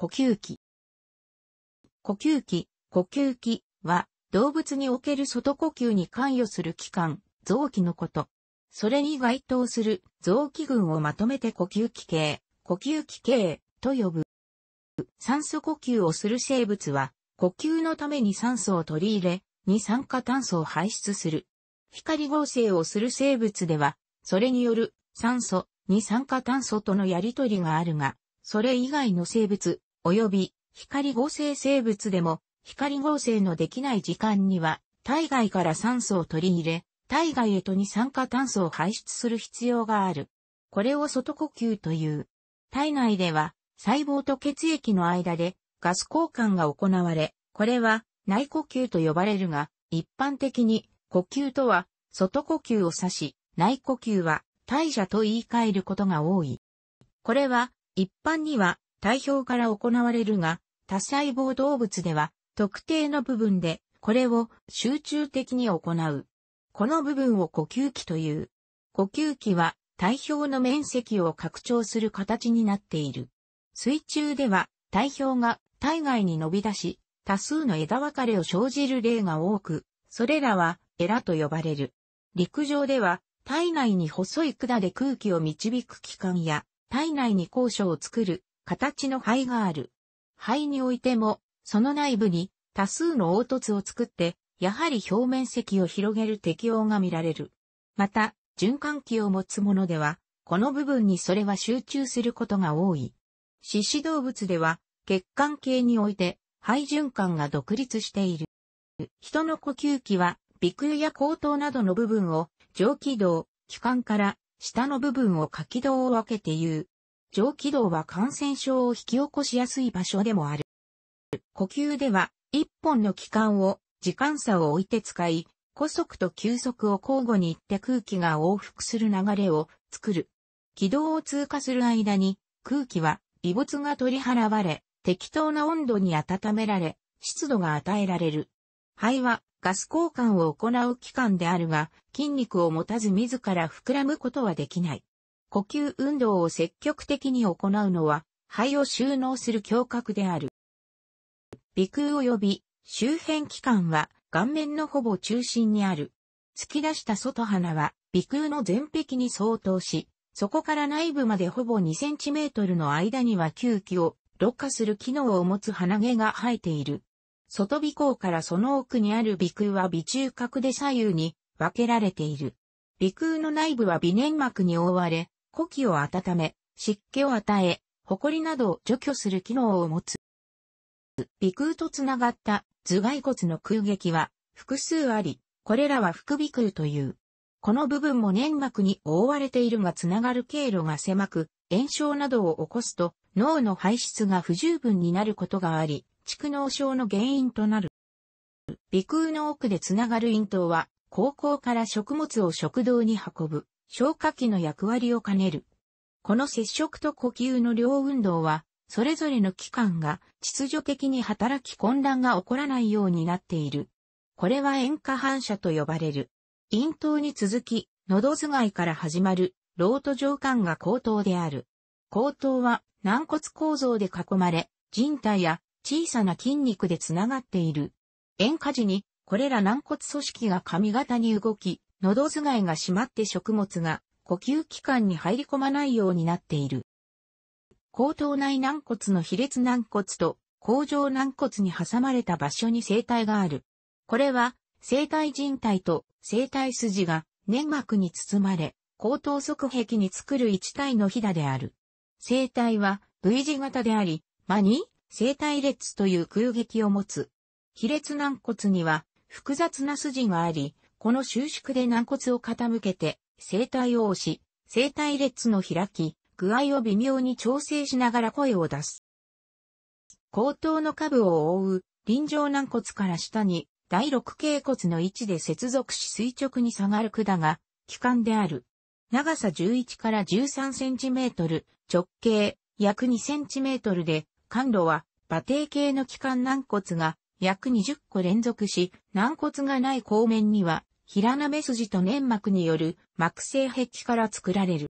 呼吸器。呼吸器、呼吸器は動物における外呼吸に関与する器官、臓器のこと。それに該当する臓器群をまとめて呼吸器系、呼吸器系と呼ぶ。酸素呼吸をする生物は呼吸のために酸素を取り入れ、二酸化炭素を排出する。光合成をする生物では、それによる酸素、二酸化炭素とのやりとりがあるが、それ以外の生物、及び光合成生物でも光合成のできない時間には体外から酸素を取り入れ、体外へと二酸化炭素を排出する必要がある。これを外呼吸という。体内では細胞と血液の間でガス交換が行われ、これは内呼吸と呼ばれるが、一般的に呼吸とは外呼吸を指し、内呼吸は代謝と言い換えることが多い。これは一般には体表から行われるが、多細胞動物では、特定の部分で、これを集中的に行う。この部分を呼吸器という。呼吸器は、体表の面積を拡張する形になっている。水中では、体表が体外に伸び出し、多数の枝分かれを生じる例が多く、それらはエラと呼ばれる。陸上では、体内に細い管で空気を導く器官や、体内に交渉を作る形の肺がある。肺においても、その内部に多数の凹凸を作って、やはり表面積を広げる適応が見られる。また、循環器を持つものでは、この部分にそれは集中することが多い。獅子動物では、血管系において、肺循環が独立している。人の呼吸器は、鼻腔や喉頭などの部分を上気道、気管から下の部分を下気道を分けて言う。上気道は感染症を引き起こしやすい場所でもある。呼吸では、一本の気管を、時間差を置いて使い、古速と急速を交互に行って空気が往復する流れを作る。軌道を通過する間に、空気は異物が取り払われ、適当な温度に温められ、湿度が与えられる。肺はガス交換を行う器官であるが、筋肉を持たず自ら膨らむことはできない。呼吸運動を積極的に行うのは、肺を収納する胸郭である。鼻腔及び周辺器官は顔面のほぼ中心にある。突き出した外鼻は鼻腔の前壁に相当し、そこから内部までほぼ2センチメートルの間には吸気をろ過する機能を持つ鼻毛が生えている。外鼻孔からその奥にある鼻腔は鼻中核で左右に分けられている。鼻腔の内部は鼻粘膜に覆われ、呼気を温め、湿気を与え、埃などを除去する機能を持つ。鼻腔とつながった頭蓋骨の空撃は複数あり、これらは副鼻腔という。この部分も粘膜に覆われているがつながる経路が狭く、炎症などを起こすと脳の排出が不十分になることがあり、蓄膿症の原因となる。鼻腔の奥でつながる咽頭は、高校から食物を食道に運ぶ消化器の役割を兼ねる。この接触と呼吸の両運動は、それぞれの器官が秩序的に働き混乱が起こらないようになっている。これは塩化反射と呼ばれる。咽頭に続き、喉頭蓋から始まる、ロート上管が口頭である。口頭は軟骨構造で囲まれ、人体や小さな筋肉でつながっている。塩化時に、これら軟骨組織が髪型に動き、喉頭蓋が閉まって食物が呼吸器官に入り込まないようになっている。後頭内軟骨の比列軟骨と甲状軟骨に挟まれた場所に生体がある。これは生体人体と生体筋が粘膜に包まれ、後頭側壁に作る一体のひだである。生体は V 字型であり、間に生体列という空撃を持つ。比列軟骨には複雑な筋があり、この収縮で軟骨を傾けて、声帯を押し、声帯列の開き、具合を微妙に調整しながら声を出す。後頭の下部を覆う臨場軟骨から下に第六頸骨の位置で接続し垂直に下がる管が気管である。長さ11から13センチメートル、直径約2センチメートルで、管路は馬蹄形の気管軟骨が約20個連続し、軟骨がない後面には平滑筋と粘膜による膜性壁から作られる。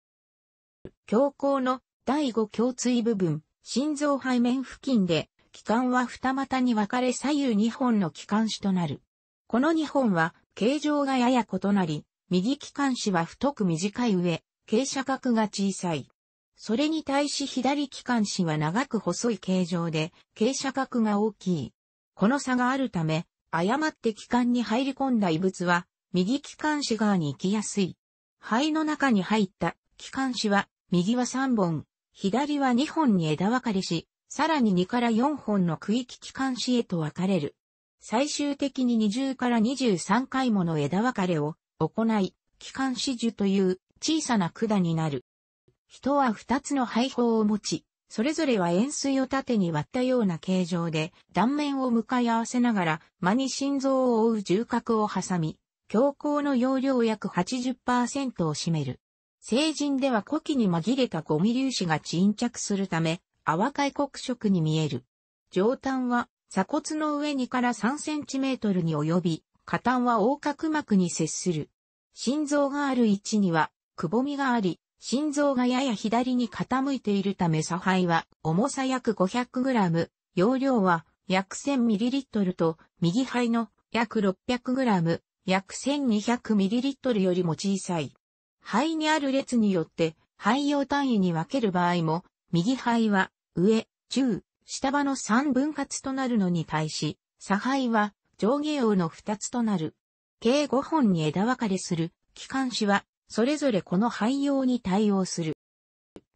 強行の第五胸椎部分、心臓背面付近で、気管は二股に分かれ左右二本の気管支となる。この二本は形状がやや異なり、右気管支は太く短い上、傾斜角が小さい。それに対し左気管支は長く細い形状で、傾斜角が大きい。この差があるため、誤って気管に入り込んだ異物は、右気管支側に行きやすい。肺の中に入った気管支は、右は3本、左は2本に枝分かれし、さらに2から4本の区域気管支へと分かれる。最終的に20から23回もの枝分かれを行い、気管支樹という小さな管になる。人は2つの肺胞を持ち、それぞれは円錐を縦に割ったような形状で、断面を向かい合わせながら、間に心臓を覆う重角を挟み、強行の容量約80%を占める。成人では古希に紛れたゴミ粒子が沈着するため、淡海黒色に見える。上端は鎖骨の上2から3センチメートルに及び、下端は横隔膜に接する。心臓がある位置には、くぼみがあり、心臓がやや左に傾いているため差配は重さ約 500g、容量は約 1000ml と右肺の約 600g、約 1200ml よりも小さい。肺にある列によって肺用単位に分ける場合も、右肺は上、中、下場の3分割となるのに対し、左肺は上下用の2つとなる。計5本に枝分かれする気管支は、それぞれこの肺用に対応する。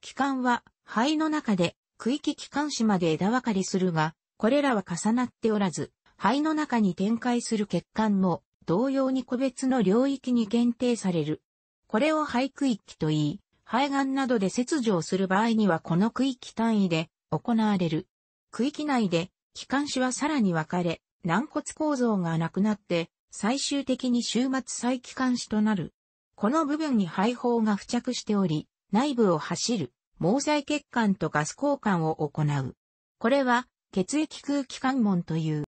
気管は肺の中で区域気管支まで枝分かれするが、これらは重なっておらず、肺の中に展開する血管も同様に個別の領域に限定される。これを肺区域と言い、肺がんなどで切除をする場合にはこの区域単位で行われる。区域内で、気管支はさらに分かれ、軟骨構造がなくなって、最終的に終末再気管支となる。この部分に肺胞が付着しており、内部を走る、毛細血管とガス交換を行う。これは、血液空気関門という。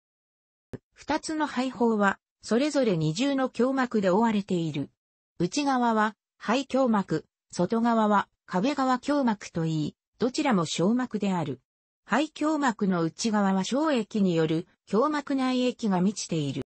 二つの肺胞は、それぞれ二重の胸膜で覆われている。内側は肺胸膜、外側は壁側胸膜といい、どちらも小膜である。肺胸膜の内側は小液による胸膜内液が満ちている。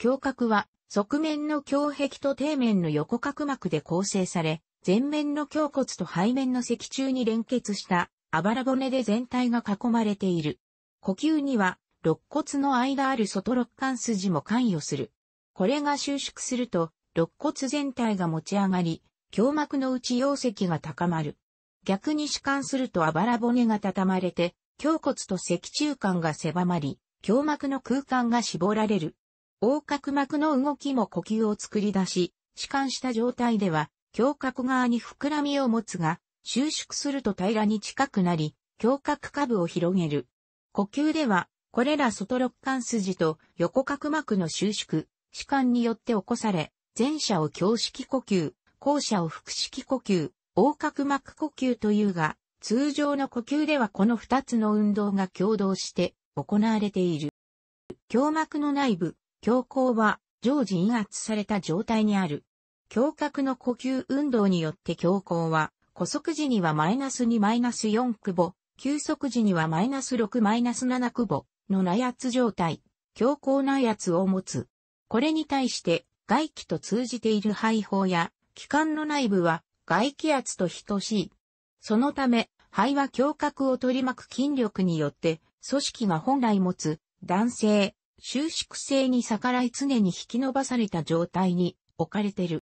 胸郭は側面の胸壁と底面の横角膜で構成され、前面の胸骨と背面の脊柱に連結したあばら骨で全体が囲まれている。呼吸には肋骨の間ある外肋間筋も関与する。これが収縮すると、肋骨全体が持ち上がり、胸膜の内容積が高まる。逆に弛緩するとあばら骨が畳まれて、胸骨と脊柱管が狭まり、胸膜の空間が絞られる。横隔膜の動きも呼吸を作り出し、弛緩した状態では、胸郭側に膨らみを持つが、収縮すると平らに近くなり、胸郭下部を広げる。呼吸では、これら外肋間筋と横隔膜の収縮、歯間によって起こされ、前者を胸式呼吸、後者を腹式呼吸、横隔膜呼吸というが、通常の呼吸ではこの二つの運動が共同して行われている。胸膜の内部、胸腔は常時陰圧された状態にある。胸郭の呼吸運動によって胸腔は、古速時にはマイナス2マイナス4窪、保、休息時にはマイナス6マイナス7窪。の内圧状態、強硬内圧を持つ。これに対して、外気と通じている肺胞や、気管の内部は、外気圧と等しい。そのため、肺は胸郭を取り巻く筋力によって、組織が本来持つ、男性、収縮性に逆らい常に引き伸ばされた状態に置かれてる。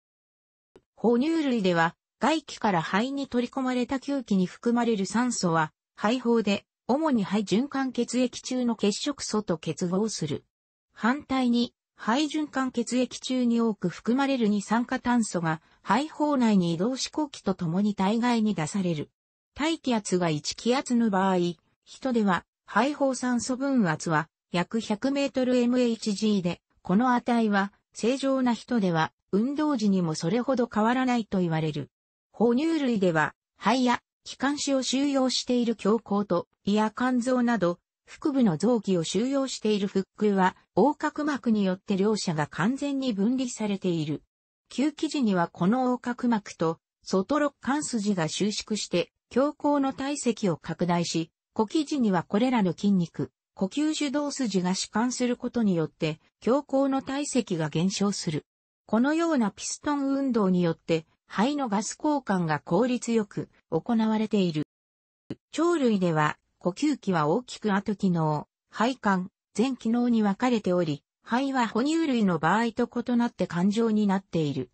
哺乳類では、外気から肺に取り込まれた吸気に含まれる酸素は、肺胞で主に肺循環血液中の血色素と結合する。反対に、肺循環血液中に多く含まれる二酸化炭素が肺胞内に移動し呼気とともに体外に出される。大気圧が1気圧の場合、人では肺胞酸素分圧は約 100mmHg で、この値は正常な人では運動時にもそれほど変わらないと言われる。哺乳類では肺や気管支を収容している胸皇と、胃や肝臓など、腹部の臓器を収容している腹腔は、横隔膜によって両者が完全に分離されている。旧記事にはこの横隔膜と、外肋間筋が収縮して、強行の体積を拡大し、呼気時にはこれらの筋肉、呼吸受動筋が弛緩することによって、強行の体積が減少する。このようなピストン運動によって、肺のガス交換が効率よく行われている。鳥類では呼吸器は大きく後機能、肺管、全機能に分かれており、肺は哺乳類の場合と異なって感情になっている。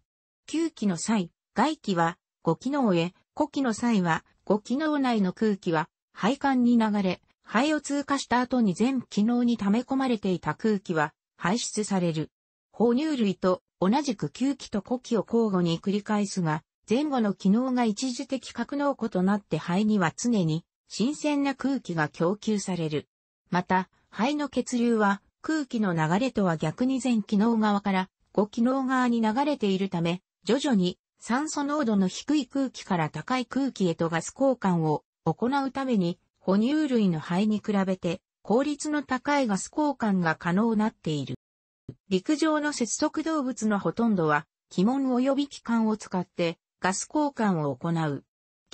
吸気の際、外気は5機能へ、呼気の際は5機能内の空気は肺管に流れ、肺を通過した後に全機能に溜め込まれていた空気は排出される。哺乳類と同じく吸気と呼気を交互に繰り返すが、前後の機能が一時的格納庫となって肺には常に新鮮な空気が供給される。また、肺の血流は空気の流れとは逆に全機能側から後機能側に流れているため、徐々に酸素濃度の低い空気から高い空気へとガス交換を行うために、哺乳類の肺に比べて効率の高いガス交換が可能なっている。陸上の節足動物のほとんどは、鬼門及び機関を使ってガス交換を行う。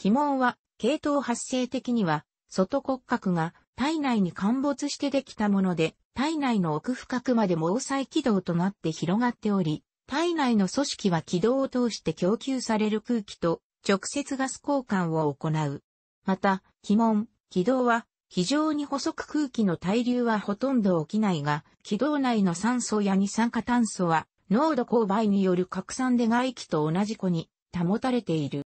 鬼門は、系統発生的には、外骨格が体内に陥没してできたもので、体内の奥深くまで毛細軌道となって広がっており、体内の組織は軌道を通して供給される空気と直接ガス交換を行う。また、鬼門、軌道は非常に細く空気の対流はほとんど起きないが、軌道内の酸素や二酸化炭素は、濃度勾配による拡散で外気と同じ子に保たれている。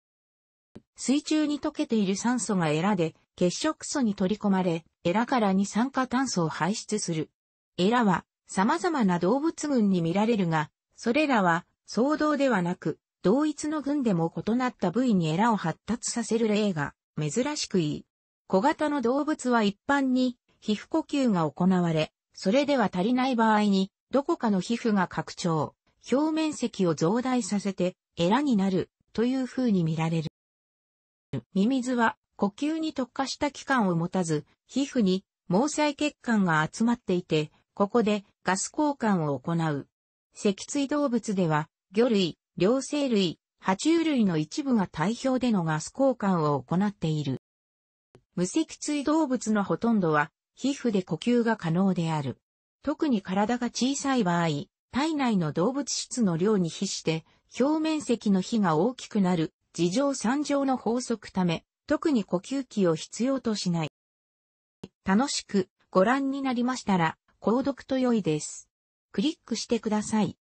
水中に溶けている酸素がエラで結色素に取り込まれ、エラから二酸化炭素を排出する。エラは様々な動物群に見られるが、それらは相同ではなく、同一の群でも異なった部位にエラを発達させる例が珍しくいい。小型の動物は一般に皮膚呼吸が行われ、それでは足りない場合に、どこかの皮膚が拡張、表面積を増大させて、エラになる、という風に見られる。ミミズは、呼吸に特化した器官を持たず、皮膚に毛細血管が集まっていて、ここでガス交換を行う。脊椎動物では、魚類、両生類、爬虫類の一部が体表でのガス交換を行っている。無脊椎動物のほとんどは、皮膚で呼吸が可能である。特に体が小さい場合、体内の動物質の量に比して、表面積の比が大きくなる、事情三上の法則ため、特に呼吸器を必要としない。楽しくご覧になりましたら、購読と良いです。クリックしてください。